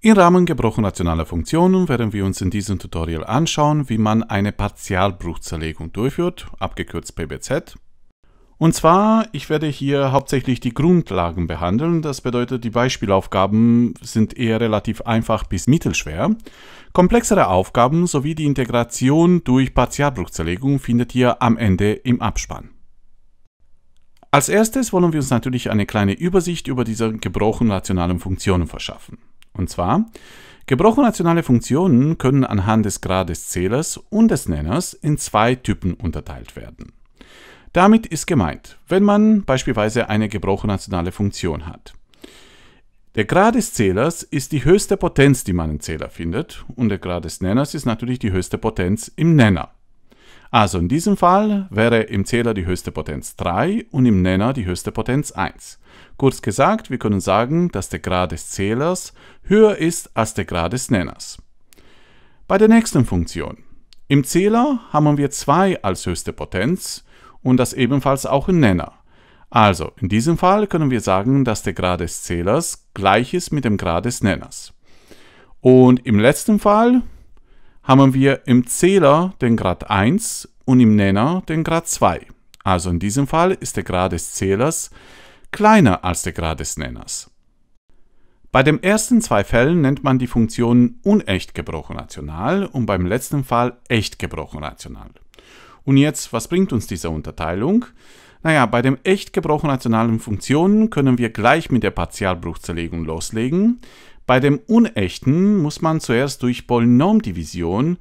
Im Rahmen gebrochen nationaler Funktionen werden wir uns in diesem Tutorial anschauen, wie man eine Partialbruchzerlegung durchführt, abgekürzt PBZ. Und zwar, ich werde hier hauptsächlich die Grundlagen behandeln, das bedeutet, die Beispielaufgaben sind eher relativ einfach bis mittelschwer. Komplexere Aufgaben sowie die Integration durch Partialbruchzerlegung findet ihr am Ende im Abspann. Als erstes wollen wir uns natürlich eine kleine Übersicht über diese gebrochen nationalen Funktionen verschaffen. Und zwar, gebrochen nationale Funktionen können anhand des Grades Zählers und des Nenners in zwei Typen unterteilt werden. Damit ist gemeint, wenn man beispielsweise eine gebrochen nationale Funktion hat. Der Grad des Zählers ist die höchste Potenz, die man im Zähler findet, und der Grad des Nenners ist natürlich die höchste Potenz im Nenner. Also in diesem Fall wäre im Zähler die höchste Potenz 3 und im Nenner die höchste Potenz 1. Kurz gesagt, wir können sagen, dass der Grad des Zählers höher ist als der Grad des Nenners. Bei der nächsten Funktion. Im Zähler haben wir 2 als höchste Potenz und das ebenfalls auch im Nenner. Also, in diesem Fall können wir sagen, dass der Grad des Zählers gleich ist mit dem Grad des Nenners. Und im letzten Fall haben wir im Zähler den Grad 1 und im Nenner den Grad 2. Also in diesem Fall ist der Grad des Zählers kleiner als der Grad des Nenners. Bei den ersten zwei Fällen nennt man die Funktionen unecht gebrochen rational und beim letzten Fall echt gebrochen rational. Und jetzt, was bringt uns diese Unterteilung? Naja, bei den echt gebrochen rationalen Funktionen können wir gleich mit der Partialbruchzerlegung loslegen, bei dem Unechten muss man zuerst durch Polynomdivision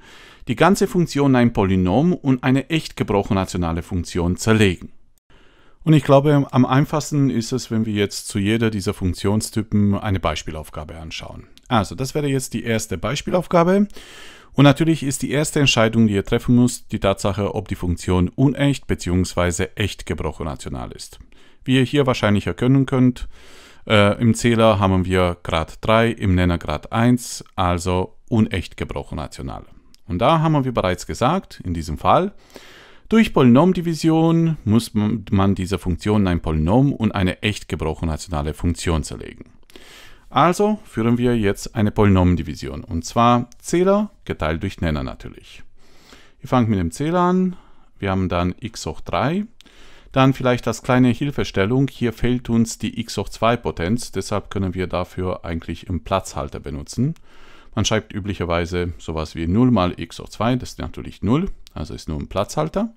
die ganze Funktion ein Polynom und eine echt gebrochene nationale Funktion zerlegen. Und ich glaube, am einfachsten ist es, wenn wir jetzt zu jeder dieser Funktionstypen eine Beispielaufgabe anschauen. Also, das wäre jetzt die erste Beispielaufgabe. Und natürlich ist die erste Entscheidung, die ihr treffen müsst, die Tatsache, ob die Funktion unecht bzw. echt gebrochen national ist. Wie ihr hier wahrscheinlich erkennen könnt, äh, Im Zähler haben wir Grad 3, im Nenner Grad 1, also unecht gebrochen Nationale. Und da haben wir bereits gesagt, in diesem Fall, durch Polynomdivision muss man dieser Funktion ein Polynom und eine echt gebrochen rationale Funktion zerlegen. Also führen wir jetzt eine Polynomdivision, und zwar Zähler geteilt durch Nenner natürlich. Wir fangen mit dem Zähler an, wir haben dann x hoch 3 dann vielleicht als kleine Hilfestellung, hier fehlt uns die x hoch 2 Potenz, deshalb können wir dafür eigentlich im Platzhalter benutzen. Man schreibt üblicherweise sowas wie 0 mal x hoch 2, das ist natürlich 0, also ist nur ein Platzhalter.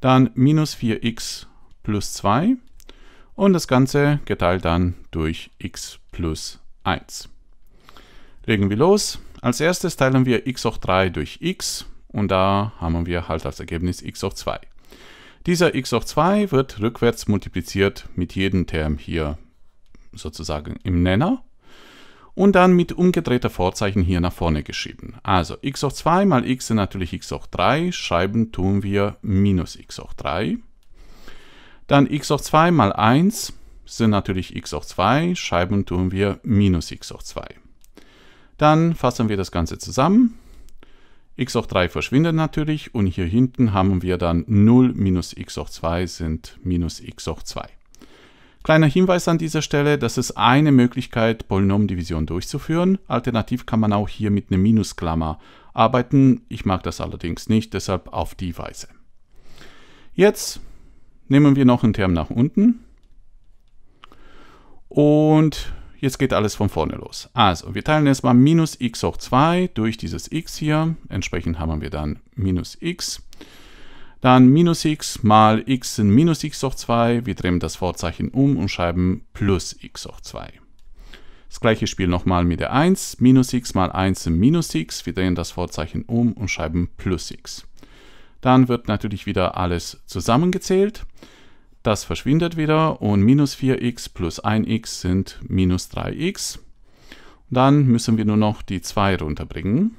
Dann minus 4x plus 2 und das Ganze geteilt dann durch x plus 1. Legen wir los. Als erstes teilen wir x hoch 3 durch x und da haben wir halt als Ergebnis x hoch 2. Dieser x hoch 2 wird rückwärts multipliziert mit jedem Term hier sozusagen im Nenner und dann mit umgedrehter Vorzeichen hier nach vorne geschrieben. Also x hoch 2 mal x sind natürlich x hoch 3, schreiben tun wir minus x hoch 3. Dann x hoch 2 mal 1 sind natürlich x hoch 2, schreiben tun wir minus x hoch 2. Dann fassen wir das Ganze zusammen x hoch 3 verschwindet natürlich und hier hinten haben wir dann 0 minus x hoch 2 sind minus x hoch 2. Kleiner Hinweis an dieser Stelle, das ist eine Möglichkeit, Polynomdivision durchzuführen. Alternativ kann man auch hier mit einer Minusklammer arbeiten. Ich mag das allerdings nicht, deshalb auf die Weise. Jetzt nehmen wir noch einen Term nach unten. Und Jetzt geht alles von vorne los. Also, wir teilen erstmal minus x hoch 2 durch dieses x hier. Entsprechend haben wir dann minus x. Dann minus x mal x sind minus x hoch 2. Wir drehen das Vorzeichen um und schreiben plus x hoch 2. Das gleiche Spiel nochmal mit der 1. Minus x mal 1 sind minus x. Wir drehen das Vorzeichen um und schreiben plus x. Dann wird natürlich wieder alles zusammengezählt. Das verschwindet wieder und minus 4x plus 1x sind minus 3x. Dann müssen wir nur noch die 2 runterbringen.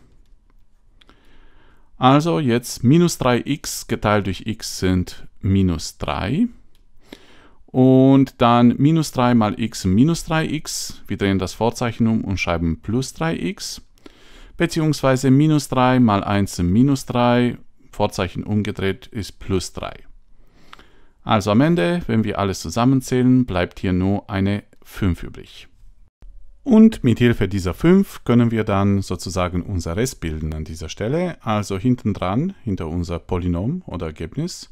Also jetzt minus 3x geteilt durch x sind minus 3. Und dann minus 3 mal x minus 3x. Wir drehen das Vorzeichen um und schreiben plus 3x. Beziehungsweise minus 3 mal 1 minus 3. Vorzeichen umgedreht ist plus 3. Also am Ende, wenn wir alles zusammenzählen, bleibt hier nur eine 5 übrig. Und mit Hilfe dieser 5 können wir dann sozusagen unser Rest bilden an dieser Stelle. Also hinten dran, hinter unser Polynom oder Ergebnis,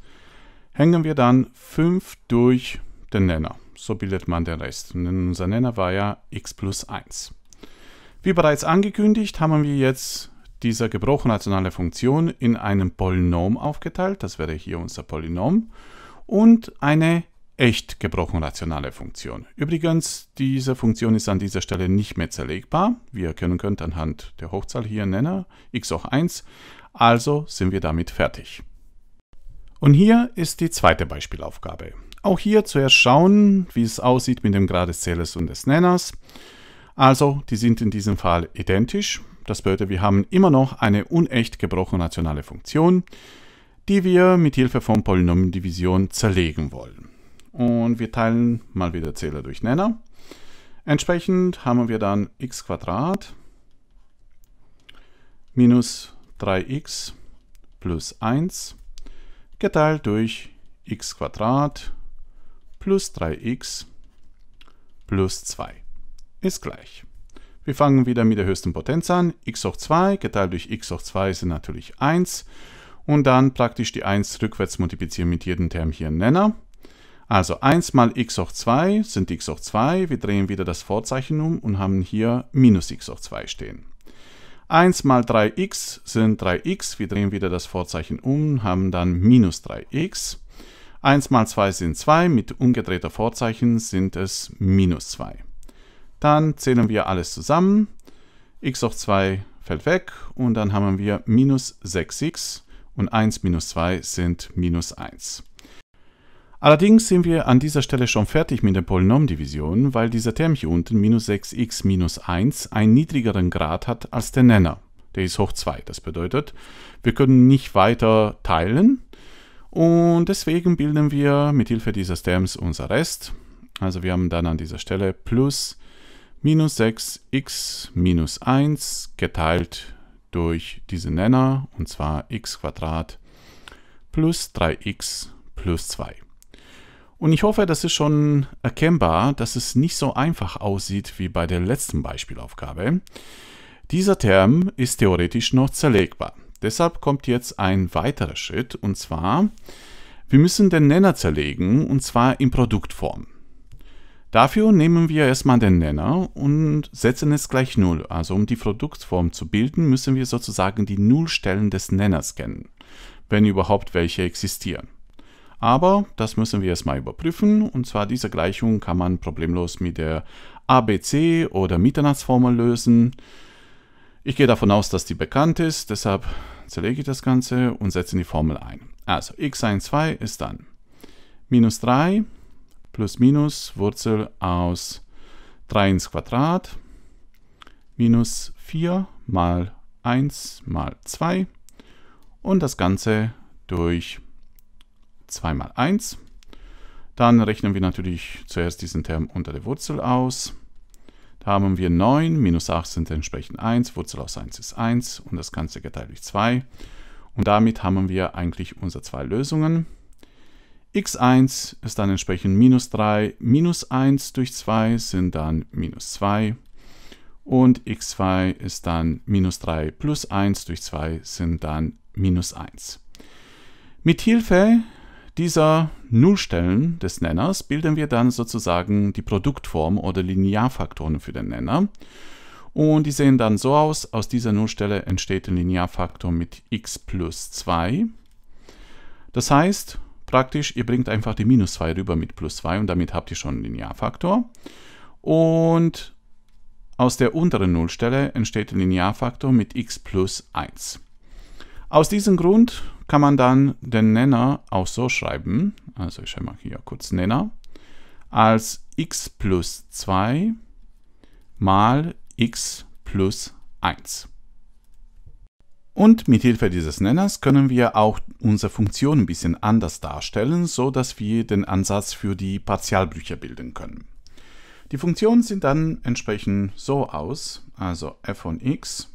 hängen wir dann 5 durch den Nenner. So bildet man den Rest. Und unser Nenner war ja x plus 1. Wie bereits angekündigt, haben wir jetzt diese gebrochen rationale Funktion in einem Polynom aufgeteilt. Das wäre hier unser Polynom und eine echt gebrochen rationale Funktion. Übrigens, diese Funktion ist an dieser Stelle nicht mehr zerlegbar. Wie ihr erkennen könnt anhand der Hochzahl hier Nenner, x hoch 1. Also sind wir damit fertig. Und hier ist die zweite Beispielaufgabe. Auch hier zuerst schauen, wie es aussieht mit dem Grad des Zählers und des Nenners. Also, die sind in diesem Fall identisch. Das bedeutet, wir haben immer noch eine unecht gebrochen rationale Funktion die wir mit Hilfe von Polynomendivision zerlegen wollen. Und wir teilen mal wieder Zähler durch Nenner. Entsprechend haben wir dann x minus 3x plus 1 geteilt durch x plus 3x plus 2 ist gleich. Wir fangen wieder mit der höchsten Potenz an. x hoch 2 geteilt durch x hoch 2 sind natürlich 1 und dann praktisch die 1 rückwärts multiplizieren mit jedem Term hier im Nenner. Also 1 mal x hoch 2 sind x hoch 2. Wir drehen wieder das Vorzeichen um und haben hier minus x hoch 2 stehen. 1 mal 3x sind 3x. Wir drehen wieder das Vorzeichen um und haben dann minus 3x. 1 mal 2 sind 2. Mit umgedrehter Vorzeichen sind es minus 2. Dann zählen wir alles zusammen. x hoch 2 fällt weg und dann haben wir minus 6x und 1 minus 2 sind minus 1. Allerdings sind wir an dieser Stelle schon fertig mit der Polynomdivision, weil dieser Term hier unten minus 6x minus 1 einen niedrigeren Grad hat als der Nenner. Der ist hoch 2. Das bedeutet, wir können nicht weiter teilen und deswegen bilden wir mit Hilfe dieses Terms unser Rest. Also wir haben dann an dieser Stelle plus minus 6x minus 1 geteilt durch diese Nenner, und zwar x plus 3x plus 2. Und ich hoffe, das ist schon erkennbar, dass es nicht so einfach aussieht wie bei der letzten Beispielaufgabe. Dieser Term ist theoretisch noch zerlegbar. Deshalb kommt jetzt ein weiterer Schritt, und zwar, wir müssen den Nenner zerlegen, und zwar in Produktform. Dafür nehmen wir erstmal den Nenner und setzen es gleich 0. Also um die Produktform zu bilden, müssen wir sozusagen die Nullstellen des Nenners kennen, wenn überhaupt welche existieren. Aber das müssen wir erstmal überprüfen und zwar diese Gleichung kann man problemlos mit der ABC oder Mitternachtsformel lösen. Ich gehe davon aus, dass die bekannt ist, deshalb zerlege ich das Ganze und setze die Formel ein. Also x12 ist dann minus 3 plus minus Wurzel aus 3 ins Quadrat minus 4 mal 1 mal 2 und das Ganze durch 2 mal 1. Dann rechnen wir natürlich zuerst diesen Term unter der Wurzel aus. Da haben wir 9, minus 8 sind entsprechend 1, Wurzel aus 1 ist 1 und das Ganze geteilt durch 2. Und damit haben wir eigentlich unsere zwei Lösungen x1 ist dann entsprechend minus 3, minus 1 durch 2 sind dann minus 2 und x2 ist dann minus 3 plus 1 durch 2 sind dann minus 1. Mit Hilfe dieser Nullstellen des Nenners bilden wir dann sozusagen die Produktform oder Linearfaktoren für den Nenner. Und die sehen dann so aus, aus dieser Nullstelle entsteht ein Linearfaktor mit x plus 2. Das heißt, praktisch, ihr bringt einfach die minus 2 rüber mit plus 2 und damit habt ihr schon einen Linearfaktor. Und aus der unteren Nullstelle entsteht ein Linearfaktor mit x plus 1. Aus diesem Grund kann man dann den Nenner auch so schreiben, also ich schreibe mal hier kurz Nenner, als x plus 2 mal x plus 1. Und mit Hilfe dieses Nenners können wir auch unsere Funktion ein bisschen anders darstellen, so dass wir den Ansatz für die Partialbrüche bilden können. Die Funktionen sind dann entsprechend so aus, also f von x,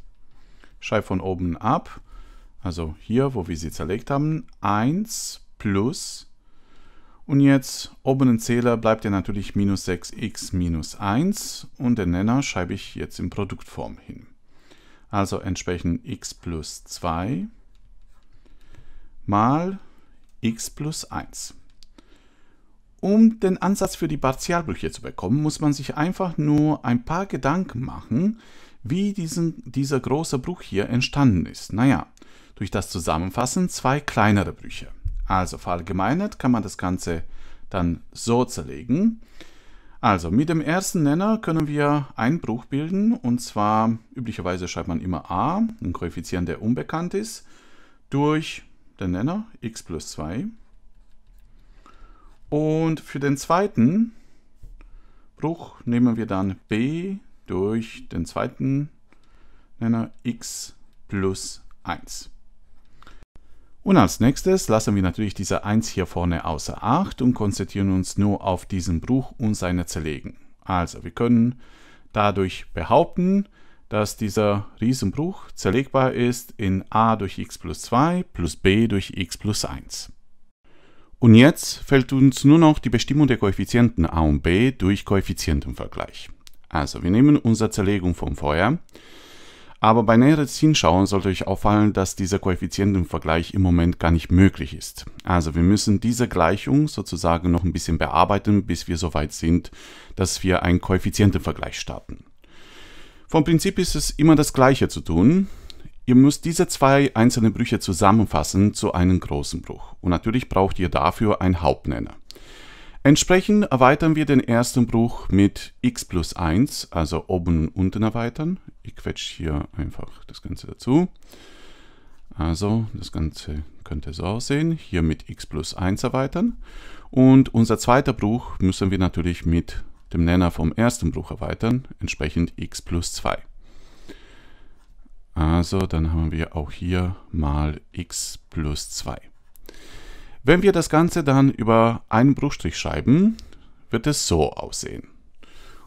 schreibe von oben ab, also hier, wo wir sie zerlegt haben, 1 plus, und jetzt oben im Zähler bleibt ja natürlich minus 6x minus 1 und den Nenner schreibe ich jetzt in Produktform hin also entsprechend x plus 2 mal x plus 1. Um den Ansatz für die Partialbrüche zu bekommen, muss man sich einfach nur ein paar Gedanken machen, wie diesen, dieser große Bruch hier entstanden ist. Naja, durch das Zusammenfassen zwei kleinere Brüche. Also verallgemeinert kann man das Ganze dann so zerlegen. Also mit dem ersten Nenner können wir einen Bruch bilden und zwar üblicherweise schreibt man immer a, ein Koeffizient, der unbekannt ist, durch den Nenner x plus 2. Und für den zweiten Bruch nehmen wir dann b durch den zweiten Nenner x plus 1. Und als nächstes lassen wir natürlich diese 1 hier vorne außer Acht und konzentrieren uns nur auf diesen Bruch und seine Zerlegen. Also wir können dadurch behaupten, dass dieser Riesenbruch zerlegbar ist in a durch x plus 2 plus b durch x plus 1. Und jetzt fällt uns nur noch die Bestimmung der Koeffizienten a und b durch Koeffizientenvergleich. Also wir nehmen unsere Zerlegung vom Feuer. Aber bei näheres Hinschauen sollte euch auffallen, dass dieser Koeffizientenvergleich im Moment gar nicht möglich ist. Also wir müssen diese Gleichung sozusagen noch ein bisschen bearbeiten, bis wir soweit sind, dass wir einen Koeffizientenvergleich starten. Vom Prinzip ist es immer das Gleiche zu tun. Ihr müsst diese zwei einzelnen Brüche zusammenfassen zu einem großen Bruch. Und natürlich braucht ihr dafür einen Hauptnenner. Entsprechend erweitern wir den ersten Bruch mit x plus 1, also oben und unten erweitern. Ich quetsche hier einfach das Ganze dazu. Also das Ganze könnte so aussehen. Hier mit x plus 1 erweitern. Und unser zweiter Bruch müssen wir natürlich mit dem Nenner vom ersten Bruch erweitern, entsprechend x plus 2. Also dann haben wir auch hier mal x plus 2. Wenn wir das Ganze dann über einen Bruchstrich schreiben, wird es so aussehen.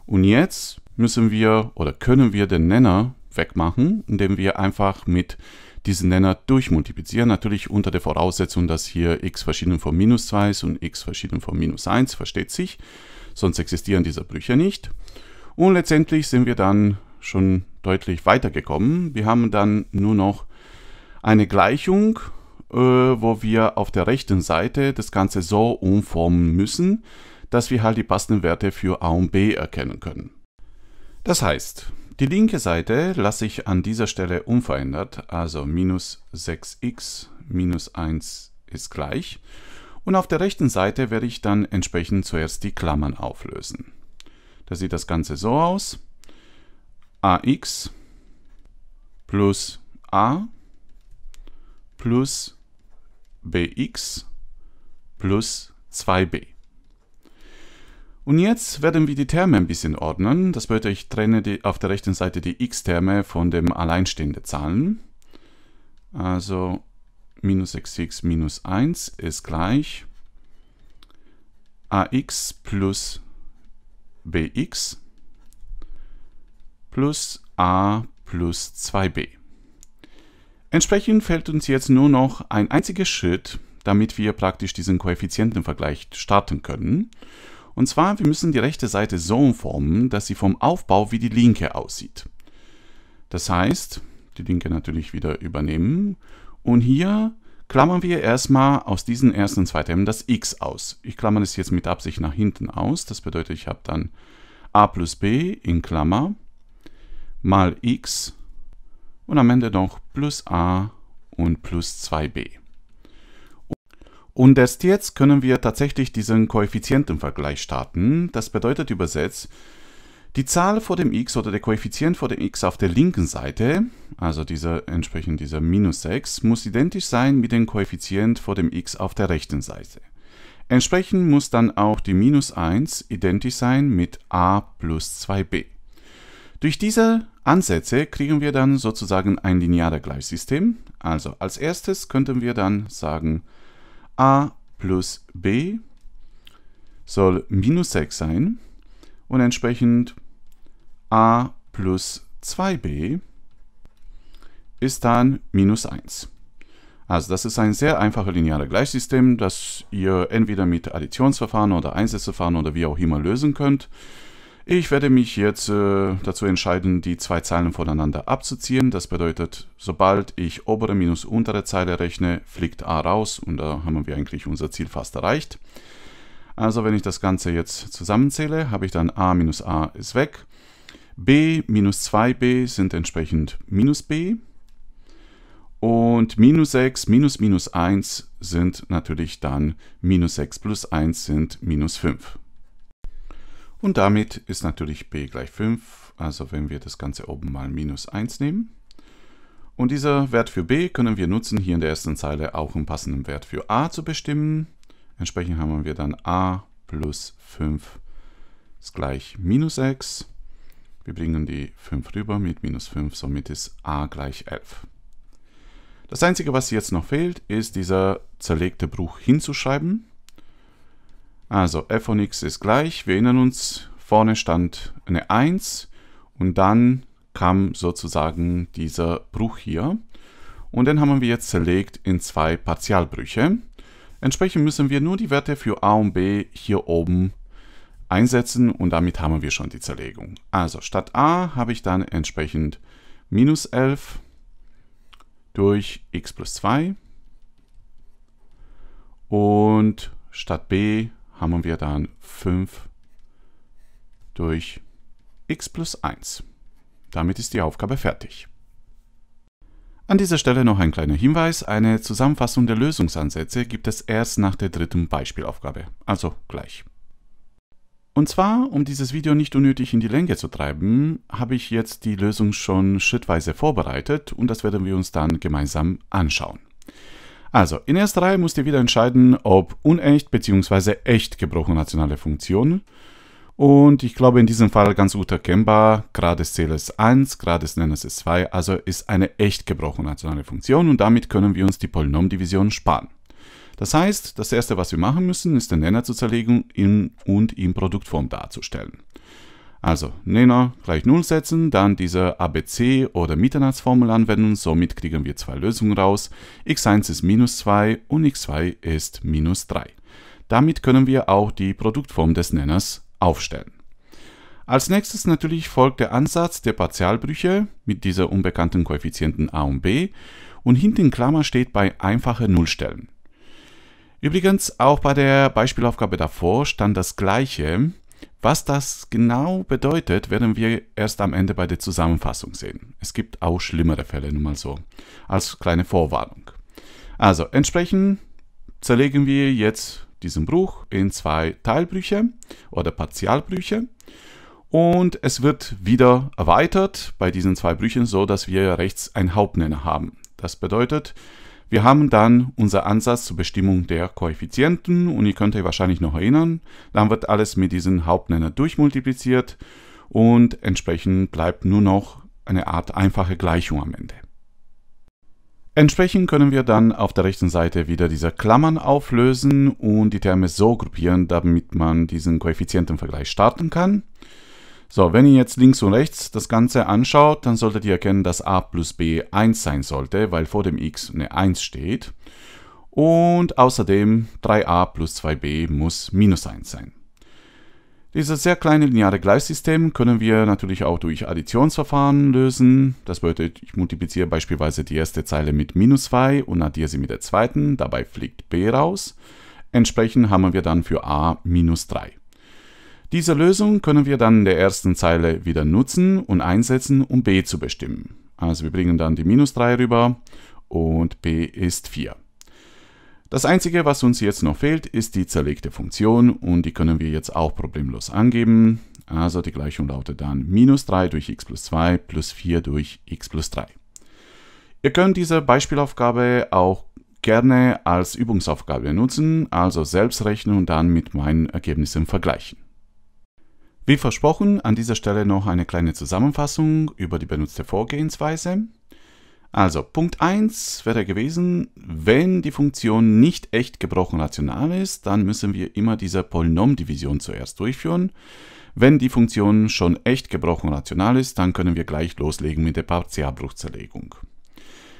Und jetzt müssen wir oder können wir den Nenner wegmachen, indem wir einfach mit diesen Nenner durchmultiplizieren. Natürlich unter der Voraussetzung, dass hier x verschieden von minus 2 ist und x verschieden von minus 1, versteht sich. Sonst existieren diese Brüche nicht. Und letztendlich sind wir dann schon deutlich weitergekommen. Wir haben dann nur noch eine Gleichung äh, wo wir auf der rechten Seite das Ganze so umformen müssen, dass wir halt die passenden Werte für A und B erkennen können. Das heißt, die linke Seite lasse ich an dieser Stelle unverändert, also minus 6x minus 1 ist gleich. Und auf der rechten Seite werde ich dann entsprechend zuerst die Klammern auflösen. Da sieht das Ganze so aus. ax plus a plus bx plus 2b. Und jetzt werden wir die Terme ein bisschen ordnen. Das bedeutet, ich trenne die, auf der rechten Seite die x-Terme von den alleinstehenden Zahlen. Also minus 6x minus 1 ist gleich ax plus bx plus a plus 2b. Entsprechend fällt uns jetzt nur noch ein einziger Schritt, damit wir praktisch diesen Koeffizientenvergleich starten können. Und zwar, wir müssen die rechte Seite so umformen, dass sie vom Aufbau wie die linke aussieht. Das heißt, die linke natürlich wieder übernehmen. Und hier klammern wir erstmal aus diesen ersten zwei Termen das x aus. Ich klammere es jetzt mit Absicht nach hinten aus. Das bedeutet, ich habe dann a plus b in Klammer mal x und am Ende noch plus a und plus 2b. Und erst jetzt können wir tatsächlich diesen Koeffizientenvergleich starten. Das bedeutet übersetzt, die Zahl vor dem x oder der Koeffizient vor dem x auf der linken Seite, also dieser, entsprechend dieser minus 6, muss identisch sein mit dem Koeffizient vor dem x auf der rechten Seite. Entsprechend muss dann auch die minus 1 identisch sein mit a plus 2b. Durch diese Ansätze kriegen wir dann sozusagen ein lineares Gleichsystem. Also als erstes könnten wir dann sagen, a plus b soll minus 6 sein und entsprechend a plus 2b ist dann minus 1. Also das ist ein sehr einfaches lineares Gleichsystem, das ihr entweder mit Additionsverfahren oder Einsatzverfahren oder wie auch immer lösen könnt. Ich werde mich jetzt äh, dazu entscheiden, die zwei Zeilen voneinander abzuziehen. Das bedeutet, sobald ich obere minus untere Zeile rechne, fliegt a raus und da haben wir eigentlich unser Ziel fast erreicht. Also wenn ich das Ganze jetzt zusammenzähle, habe ich dann a minus a ist weg. b minus 2b sind entsprechend minus b. Und minus 6 minus minus 1 sind natürlich dann minus 6 plus 1 sind minus 5. Und damit ist natürlich b gleich 5, also wenn wir das Ganze oben mal minus 1 nehmen. Und dieser Wert für b können wir nutzen, hier in der ersten Zeile auch einen passenden Wert für a zu bestimmen. Entsprechend haben wir dann a plus 5 ist gleich minus 6. Wir bringen die 5 rüber mit minus 5, somit ist a gleich 11. Das Einzige, was jetzt noch fehlt, ist dieser zerlegte Bruch hinzuschreiben. Also f von x ist gleich, wir erinnern uns, vorne stand eine 1 und dann kam sozusagen dieser Bruch hier. Und den haben wir jetzt zerlegt in zwei Partialbrüche. Entsprechend müssen wir nur die Werte für a und b hier oben einsetzen und damit haben wir schon die Zerlegung. Also statt a habe ich dann entsprechend minus 11 durch x plus 2 und statt b haben wir dann 5 durch x plus 1. Damit ist die Aufgabe fertig. An dieser Stelle noch ein kleiner Hinweis. Eine Zusammenfassung der Lösungsansätze gibt es erst nach der dritten Beispielaufgabe, also gleich. Und zwar, um dieses Video nicht unnötig in die Länge zu treiben, habe ich jetzt die Lösung schon schrittweise vorbereitet und das werden wir uns dann gemeinsam anschauen. Also, in erster Reihe musst ihr wieder entscheiden, ob unecht bzw. echt gebrochen nationale Funktionen. Und ich glaube in diesem Fall ganz gut erkennbar, Grades Zähler ist 1, Grades Nenner ist 2, also ist eine echt gebrochen nationale Funktion und damit können wir uns die Polynomdivision sparen. Das heißt, das erste, was wir machen müssen, ist den Nenner zu zerlegen und in Produktform darzustellen. Also Nenner gleich 0 setzen, dann diese ABC- oder Mitternachtsformel anwenden, somit kriegen wir zwei Lösungen raus. x1 ist minus 2 und x2 ist minus 3. Damit können wir auch die Produktform des Nenners aufstellen. Als nächstes natürlich folgt der Ansatz der Partialbrüche mit dieser unbekannten Koeffizienten a und b und hinten in Klammer steht bei einfache Nullstellen. Übrigens, auch bei der Beispielaufgabe davor stand das gleiche, was das genau bedeutet, werden wir erst am Ende bei der Zusammenfassung sehen. Es gibt auch schlimmere Fälle, nun mal so, als kleine Vorwarnung. Also, entsprechend zerlegen wir jetzt diesen Bruch in zwei Teilbrüche oder Partialbrüche. Und es wird wieder erweitert bei diesen zwei Brüchen so, dass wir rechts einen Hauptnenner haben. Das bedeutet, wir haben dann unser Ansatz zur Bestimmung der Koeffizienten und ihr könnt euch wahrscheinlich noch erinnern, dann wird alles mit diesem Hauptnenner durchmultipliziert und entsprechend bleibt nur noch eine Art einfache Gleichung am Ende. Entsprechend können wir dann auf der rechten Seite wieder diese Klammern auflösen und die Terme so gruppieren, damit man diesen Koeffizientenvergleich starten kann. So, wenn ihr jetzt links und rechts das Ganze anschaut, dann solltet ihr erkennen, dass a plus b 1 sein sollte, weil vor dem x eine 1 steht. Und außerdem 3a plus 2b muss minus 1 sein. Dieses sehr kleine lineare Gleichsystem können wir natürlich auch durch Additionsverfahren lösen. Das bedeutet, ich multipliziere beispielsweise die erste Zeile mit minus 2 und addiere sie mit der zweiten. Dabei fliegt b raus. Entsprechend haben wir dann für a minus 3. Diese Lösung können wir dann in der ersten Zeile wieder nutzen und einsetzen, um b zu bestimmen. Also wir bringen dann die minus 3 rüber und b ist 4. Das einzige, was uns jetzt noch fehlt, ist die zerlegte Funktion und die können wir jetzt auch problemlos angeben. Also die Gleichung lautet dann minus 3 durch x plus 2 plus 4 durch x plus 3. Ihr könnt diese Beispielaufgabe auch gerne als Übungsaufgabe nutzen, also selbst rechnen und dann mit meinen Ergebnissen vergleichen. Wie versprochen, an dieser Stelle noch eine kleine Zusammenfassung über die benutzte Vorgehensweise. Also, Punkt 1 wäre gewesen, wenn die Funktion nicht echt gebrochen rational ist, dann müssen wir immer diese Polynomdivision zuerst durchführen. Wenn die Funktion schon echt gebrochen rational ist, dann können wir gleich loslegen mit der Partialbruchzerlegung.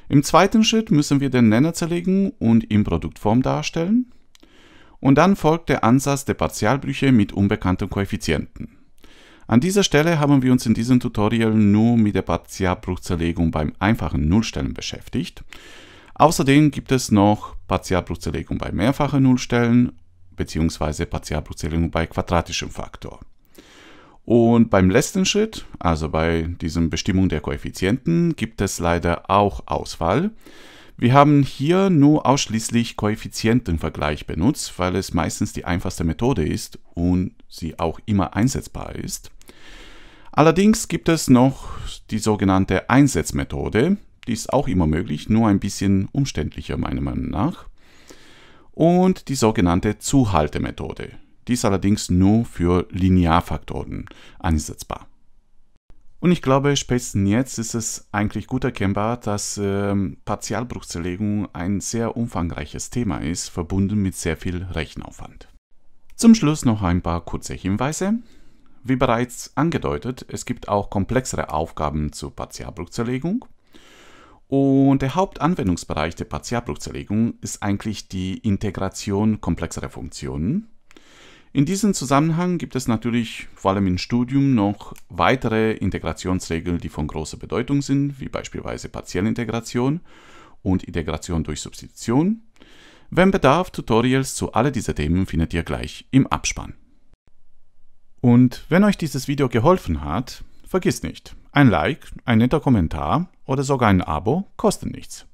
Im zweiten Schritt müssen wir den Nenner zerlegen und in Produktform darstellen und dann folgt der Ansatz der Partialbrüche mit unbekannten Koeffizienten. An dieser Stelle haben wir uns in diesem Tutorial nur mit der Partialbruchzerlegung beim einfachen Nullstellen beschäftigt. Außerdem gibt es noch Partialbruchzerlegung bei mehrfachen Nullstellen bzw. Partialbruchzerlegung bei quadratischem Faktor. Und beim letzten Schritt, also bei diesem Bestimmung der Koeffizienten, gibt es leider auch Auswahl. Wir haben hier nur ausschließlich Koeffizientenvergleich benutzt, weil es meistens die einfachste Methode ist und sie auch immer einsetzbar ist. Allerdings gibt es noch die sogenannte Einsetzmethode, die ist auch immer möglich, nur ein bisschen umständlicher meiner Meinung nach. Und die sogenannte Zuhaltemethode. Die ist allerdings nur für Linearfaktoren einsetzbar. Und ich glaube, spätestens jetzt ist es eigentlich gut erkennbar, dass ähm, Partialbruchzerlegung ein sehr umfangreiches Thema ist, verbunden mit sehr viel Rechenaufwand. Zum Schluss noch ein paar kurze Hinweise. Wie bereits angedeutet, es gibt auch komplexere Aufgaben zur Partialbruchzerlegung. Und der Hauptanwendungsbereich der Partialbruchzerlegung ist eigentlich die Integration komplexerer Funktionen in diesem Zusammenhang gibt es natürlich vor allem im Studium noch weitere Integrationsregeln, die von großer Bedeutung sind, wie beispielsweise Partiellintegration und Integration durch Substitution. Wenn Bedarf, Tutorials zu all dieser Themen findet ihr gleich im Abspann. Und wenn euch dieses Video geholfen hat, vergiss nicht, ein Like, ein netter Kommentar oder sogar ein Abo kosten nichts.